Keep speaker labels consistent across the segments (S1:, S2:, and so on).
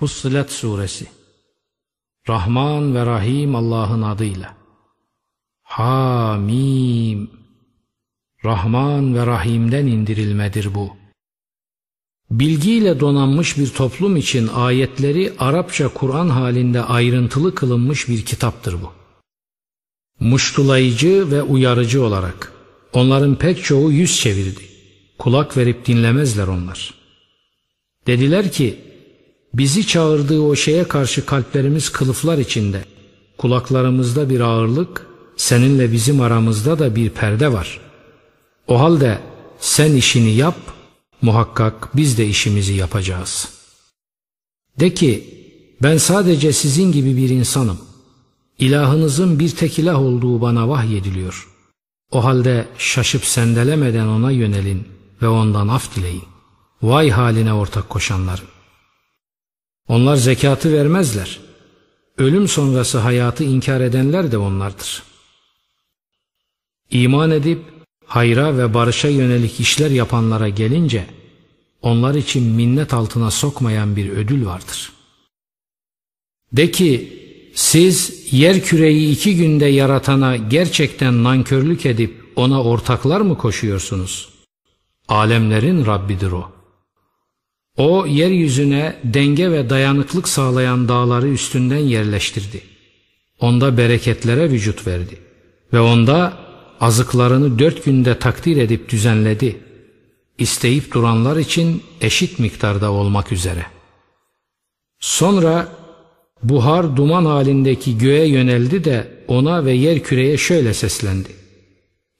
S1: Fussilet Suresi Rahman ve Rahim Allah'ın adıyla Hamim Rahman ve Rahim'den indirilmedir bu. Bilgiyle donanmış bir toplum için ayetleri Arapça Kur'an halinde ayrıntılı kılınmış bir kitaptır bu. Muştulayıcı ve uyarıcı olarak onların pek çoğu yüz çevirdi. Kulak verip dinlemezler onlar. Dediler ki Bizi çağırdığı o şeye karşı kalplerimiz kılıflar içinde. Kulaklarımızda bir ağırlık, seninle bizim aramızda da bir perde var. O halde sen işini yap, muhakkak biz de işimizi yapacağız. De ki, ben sadece sizin gibi bir insanım. İlahınızın bir tek ilah olduğu bana vahyediliyor. O halde şaşıp sendelemeden ona yönelin ve ondan af dileyin. Vay haline ortak koşanların. Onlar zekatı vermezler. Ölüm sonrası hayatı inkar edenler de onlardır. İman edip hayra ve barışa yönelik işler yapanlara gelince onlar için minnet altına sokmayan bir ödül vardır. De ki siz yer küreyi iki günde yaratana gerçekten nankörlük edip ona ortaklar mı koşuyorsunuz? Alemlerin Rabbidir o.'' O yeryüzüne denge ve dayanıklık sağlayan dağları üstünden yerleştirdi. Onda bereketlere vücut verdi ve onda azıklarını dört günde takdir edip düzenledi. İsteyip duranlar için eşit miktarda olmak üzere. Sonra buhar duman halindeki göğe yöneldi de ona ve yer küreye şöyle seslendi.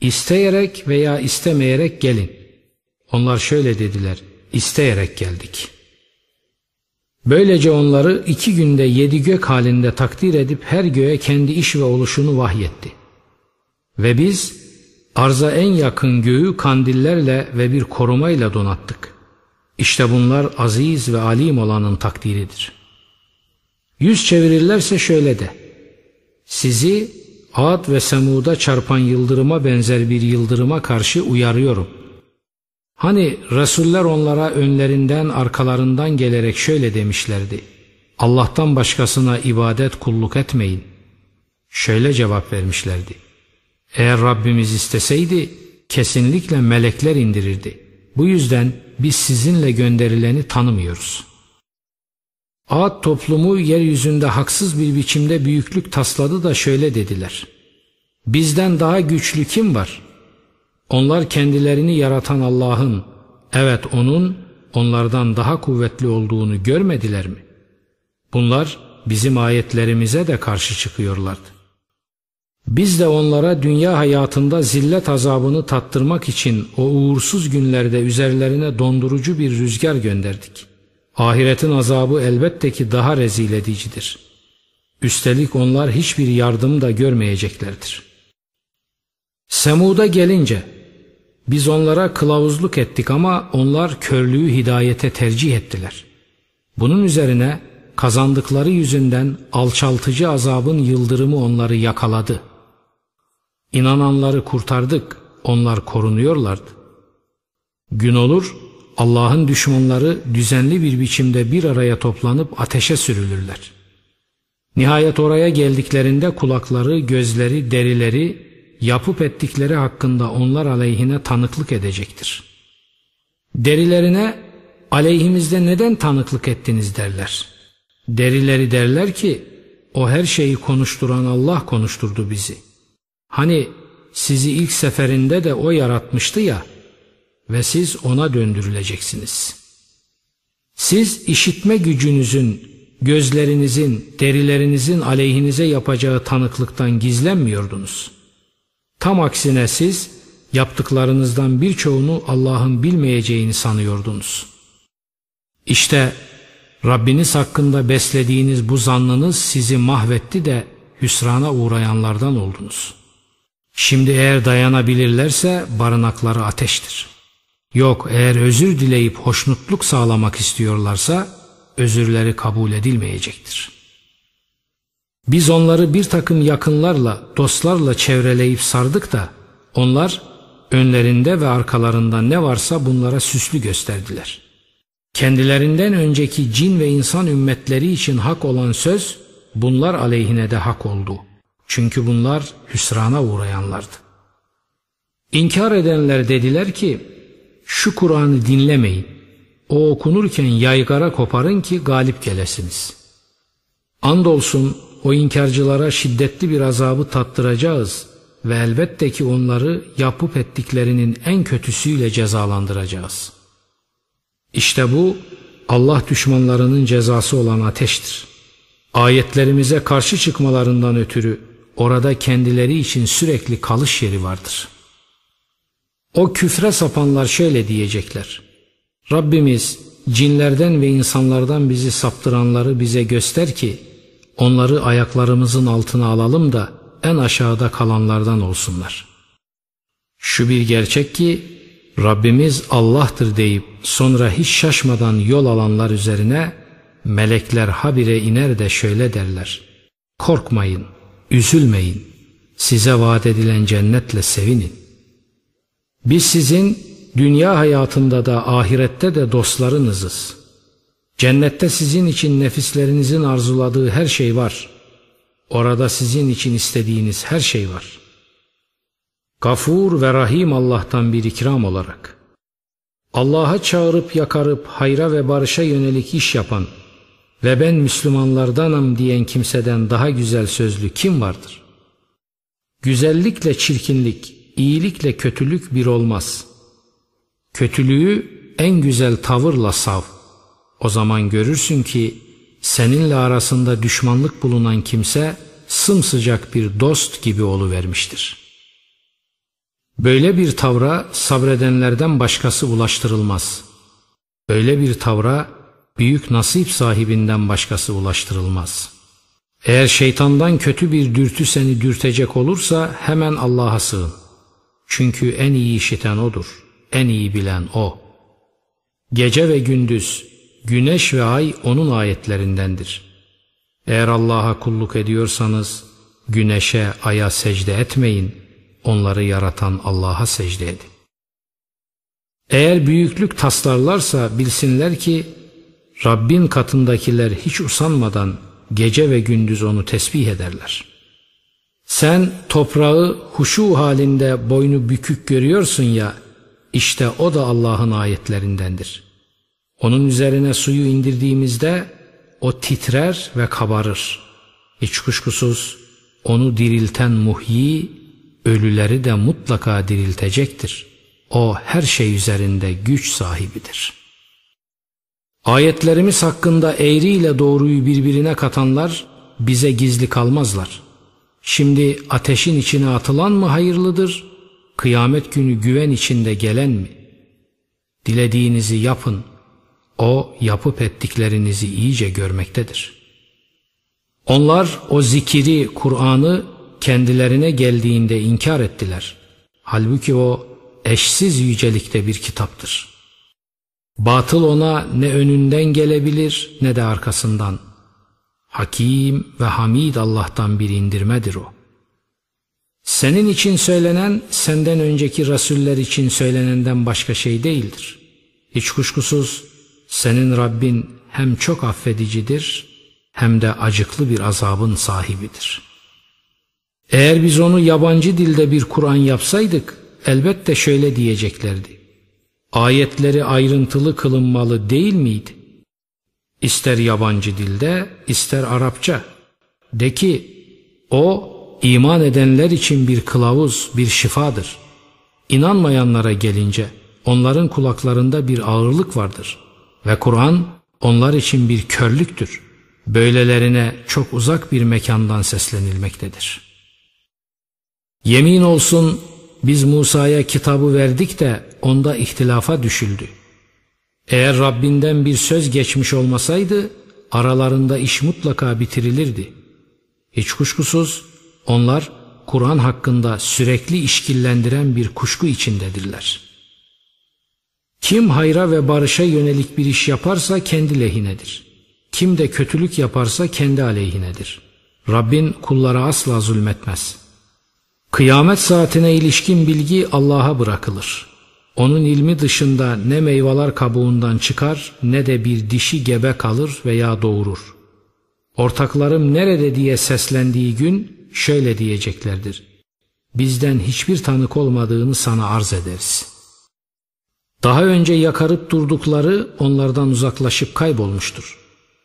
S1: İsteyerek veya istemeyerek gelin. Onlar şöyle dediler isteyerek geldik. Böylece onları iki günde yedi gök halinde takdir edip her göğe kendi iş ve oluşunu vahyetti. Ve biz arza en yakın göğü kandillerle ve bir korumayla donattık. İşte bunlar aziz ve alim olanın takdiridir. Yüz çevirirlerse şöyle de. Sizi Ad ve Semud'a çarpan yıldırıma benzer bir yıldırıma karşı uyarıyorum.'' Hani Resuller onlara önlerinden arkalarından gelerek şöyle demişlerdi. Allah'tan başkasına ibadet kulluk etmeyin. Şöyle cevap vermişlerdi. Eğer Rabbimiz isteseydi kesinlikle melekler indirirdi. Bu yüzden biz sizinle gönderileni tanımıyoruz. Ad toplumu yeryüzünde haksız bir biçimde büyüklük tasladı da şöyle dediler. Bizden daha güçlü kim var? Onlar kendilerini yaratan Allah'ın, evet O'nun onlardan daha kuvvetli olduğunu görmediler mi? Bunlar bizim ayetlerimize de karşı çıkıyorlardı. Biz de onlara dünya hayatında zillet azabını tattırmak için o uğursuz günlerde üzerlerine dondurucu bir rüzgar gönderdik. Ahiretin azabı elbette ki daha rezil edicidir. Üstelik onlar hiçbir yardım da görmeyeceklerdir. Semud'a gelince biz onlara kılavuzluk ettik ama onlar körlüğü hidayete tercih ettiler. Bunun üzerine kazandıkları yüzünden alçaltıcı azabın yıldırımı onları yakaladı. İnananları kurtardık, onlar korunuyorlardı. Gün olur, Allah'ın düşmanları düzenli bir biçimde bir araya toplanıp ateşe sürülürler. Nihayet oraya geldiklerinde kulakları, gözleri, derileri yapıp ettikleri hakkında onlar aleyhine tanıklık edecektir. Derilerine aleyhimizde neden tanıklık ettiniz derler. Derileri derler ki o her şeyi konuşturan Allah konuşturdu bizi. Hani sizi ilk seferinde de o yaratmıştı ya ve siz ona döndürüleceksiniz. Siz işitme gücünüzün, gözlerinizin, derilerinizin aleyhinize yapacağı tanıklıktan gizlenmiyordunuz.'' Tam aksine siz yaptıklarınızdan birçoğunu Allah'ın bilmeyeceğini sanıyordunuz. İşte Rabbiniz hakkında beslediğiniz bu zannınız sizi mahvetti de hüsrana uğrayanlardan oldunuz. Şimdi eğer dayanabilirlerse barınakları ateştir. Yok eğer özür dileyip hoşnutluk sağlamak istiyorlarsa özürleri kabul edilmeyecektir.'' Biz onları bir takım yakınlarla, dostlarla çevreleyip sardık da onlar önlerinde ve arkalarında ne varsa bunlara süslü gösterdiler. Kendilerinden önceki cin ve insan ümmetleri için hak olan söz bunlar aleyhine de hak oldu. Çünkü bunlar hüsrana uğrayanlardı. İnkar edenler dediler ki şu Kur'an'ı dinlemeyin. O okunurken yaygara koparın ki galip gelesiniz. Andolsun o inkarcılara şiddetli bir azabı tattıracağız ve elbette ki onları yapıp ettiklerinin en kötüsüyle cezalandıracağız. İşte bu Allah düşmanlarının cezası olan ateştir. Ayetlerimize karşı çıkmalarından ötürü orada kendileri için sürekli kalış yeri vardır. O küfre sapanlar şöyle diyecekler. Rabbimiz cinlerden ve insanlardan bizi saptıranları bize göster ki Onları ayaklarımızın altına alalım da en aşağıda kalanlardan olsunlar. Şu bir gerçek ki Rabbimiz Allah'tır deyip sonra hiç şaşmadan yol alanlar üzerine melekler habire iner de şöyle derler. Korkmayın, üzülmeyin, size vaat edilen cennetle sevinin. Biz sizin dünya hayatında da ahirette de dostlarınızız.'' Cennette sizin için nefislerinizin arzuladığı her şey var. Orada sizin için istediğiniz her şey var. Gafur ve Rahim Allah'tan bir ikram olarak. Allah'a çağırıp yakarıp hayra ve barışa yönelik iş yapan ve ben Müslümanlardanım diyen kimseden daha güzel sözlü kim vardır? Güzellikle çirkinlik, iyilikle kötülük bir olmaz. Kötülüğü en güzel tavırla sav.'' O zaman görürsün ki seninle arasında düşmanlık bulunan kimse sımsıcak bir dost gibi oluvermiştir. Böyle bir tavra sabredenlerden başkası ulaştırılmaz. Böyle bir tavra büyük nasip sahibinden başkası ulaştırılmaz. Eğer şeytandan kötü bir dürtü seni dürtecek olursa hemen Allah'a sığın. Çünkü en iyi işiten O'dur, en iyi bilen O. Gece ve gündüz Güneş ve ay onun ayetlerindendir. Eğer Allah'a kulluk ediyorsanız güneşe, aya secde etmeyin. Onları yaratan Allah'a secde edin. Eğer büyüklük taslarlarsa bilsinler ki Rabbin katındakiler hiç usanmadan gece ve gündüz onu tesbih ederler. Sen toprağı huşu halinde boynu bükük görüyorsun ya, işte o da Allah'ın ayetlerindendir.'' Onun üzerine suyu indirdiğimizde o titrer ve kabarır. Hiç kuşkusuz onu dirilten muhyi ölüleri de mutlaka diriltecektir. O her şey üzerinde güç sahibidir. Ayetlerimiz hakkında eğriyle doğruyu birbirine katanlar bize gizli kalmazlar. Şimdi ateşin içine atılan mı hayırlıdır, kıyamet günü güven içinde gelen mi? Dilediğinizi yapın.'' O yapıp ettiklerinizi iyice görmektedir. Onlar o zikiri, Kur'an'ı kendilerine geldiğinde inkar ettiler. Halbuki o eşsiz yücelikte bir kitaptır. Batıl ona ne önünden gelebilir ne de arkasından. Hakim ve hamid Allah'tan bir indirmedir o. Senin için söylenen senden önceki rasuller için söylenenden başka şey değildir. Hiç kuşkusuz senin Rabbin hem çok affedicidir hem de acıklı bir azabın sahibidir. Eğer biz onu yabancı dilde bir Kur'an yapsaydık elbette şöyle diyeceklerdi. Ayetleri ayrıntılı kılınmalı değil miydi? İster yabancı dilde ister Arapça. De ki o iman edenler için bir kılavuz, bir şifadır. İnanmayanlara gelince onların kulaklarında bir ağırlık vardır.'' Ve Kur'an onlar için bir körlüktür. Böylelerine çok uzak bir mekandan seslenilmektedir. Yemin olsun biz Musa'ya kitabı verdik de onda ihtilafa düşüldü. Eğer Rabbinden bir söz geçmiş olmasaydı aralarında iş mutlaka bitirilirdi. Hiç kuşkusuz onlar Kur'an hakkında sürekli işkillendiren bir kuşku içindedirler.'' Kim hayra ve barışa yönelik bir iş yaparsa kendi lehinedir. Kim de kötülük yaparsa kendi aleyhinedir. Rabbin kullara asla zulmetmez. Kıyamet saatine ilişkin bilgi Allah'a bırakılır. Onun ilmi dışında ne meyveler kabuğundan çıkar ne de bir dişi gebe kalır veya doğurur. Ortaklarım nerede diye seslendiği gün şöyle diyeceklerdir. Bizden hiçbir tanık olmadığını sana arz ederiz.'' Daha önce yakarıp durdukları onlardan uzaklaşıp kaybolmuştur.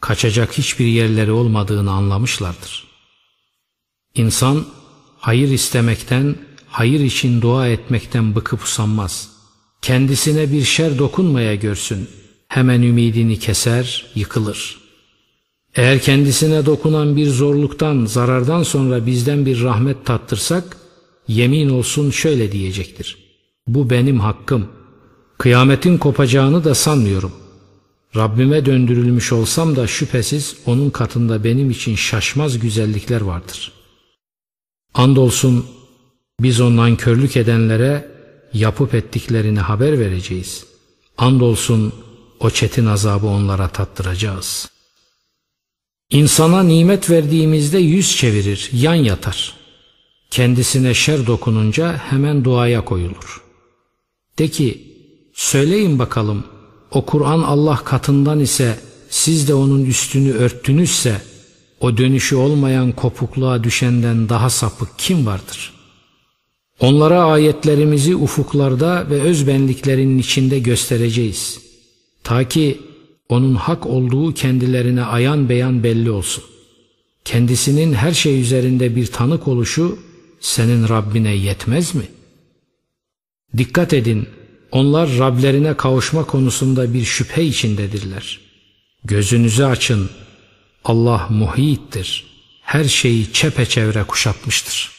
S1: Kaçacak hiçbir yerleri olmadığını anlamışlardır. İnsan hayır istemekten, hayır için dua etmekten bıkıp usanmaz. Kendisine bir şer dokunmaya görsün, hemen ümidini keser, yıkılır. Eğer kendisine dokunan bir zorluktan, zarardan sonra bizden bir rahmet tattırsak, yemin olsun şöyle diyecektir. Bu benim hakkım.'' Kıyametin kopacağını da sanmıyorum. Rabbime döndürülmüş olsam da şüphesiz onun katında benim için şaşmaz güzellikler vardır. Andolsun biz ondan körlük edenlere yapıp ettiklerini haber vereceğiz. Andolsun o çetin azabı onlara tattıracağız. İnsana nimet verdiğimizde yüz çevirir, yan yatar. Kendisine şer dokununca hemen duaya koyulur. De ki, Söyleyin bakalım o Kur'an Allah katından ise siz de onun üstünü örttünüzse o dönüşü olmayan kopukluğa düşenden daha sapık kim vardır? Onlara ayetlerimizi ufuklarda ve özbenliklerinin içinde göstereceğiz. Ta ki onun hak olduğu kendilerine ayan beyan belli olsun. Kendisinin her şey üzerinde bir tanık oluşu senin Rabbine yetmez mi? Dikkat edin! Onlar Rablerine kavuşma konusunda bir şüphe içindedirler. Gözünüzü açın. Allah muhittir. Her şeyi çepeçevre kuşatmıştır.''